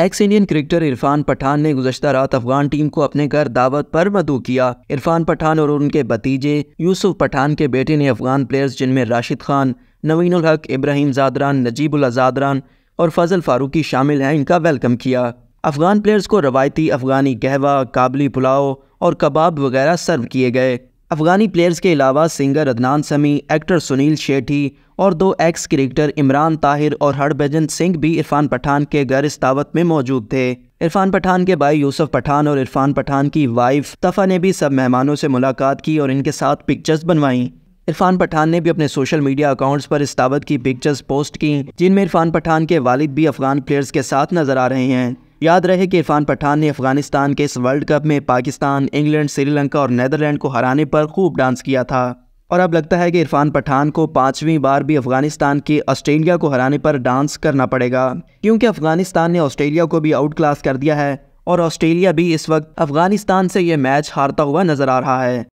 x Indian cricketer Irfan Pathan ने गुजशत रात अफगान टीम को अपने घर दावत पर मदू किया इरफान पठान और उनके भतीजे यूसुफ पठान के बेटे ने अफगान प्लेयर्स जिनमें राशिद खान नवीन हक इब्राहिम जादरान नजीबुल जादरान और फजल फारूकी शामिल हैं इनका वेलकम किया अफगान प्लेयर्स को रवायती अफगानी कहवा काबली पुलाव और कबाब वगैरह सर्व किए गए अफगानी प्लेयर्स के अलावा सिंगर अदनान समी एक्टर सुनील शेठी और दो एक्स क्रिकेटर इमरान ताहिर और हरभजन सिंह भी इरफान पठान के घर इस दावत में मौजूद थे इरफान पठान के भाई यूसुफ पठान और इरफान पठान की वाइफ तफा ने भी सब मेहमानों से मुलाकात की और इनके साथ पिक्चर्स बनवाईं इरफान पठान ने भी अपने सोशल मीडिया अकाउंट्स पर इस दावत की पिक्चर्स पोस्ट की जिनमें इरफान पठान के वालिद भी अफगान प्लेयर्स के साथ नजर आ रहे हैं याद रहे कि इरफान पठान ने अफगानिस्तान के इस वर्ल्ड कप में पाकिस्तान इंग्लैंड श्रीलंका और नदरलैंड को हराने पर खूब डांस किया था और अब लगता है कि इरफान पठान को पाँचवीं बार भी अफगानिस्तान के ऑस्ट्रेलिया को हराने पर डांस करना पड़ेगा क्योंकि अफगानिस्तान ने ऑस्ट्रेलिया को भी आउट क्लास कर दिया है और ऑस्ट्रेलिया भी इस वक्त अफगानिस्तान से यह मैच हारता हुआ नजर आ रहा है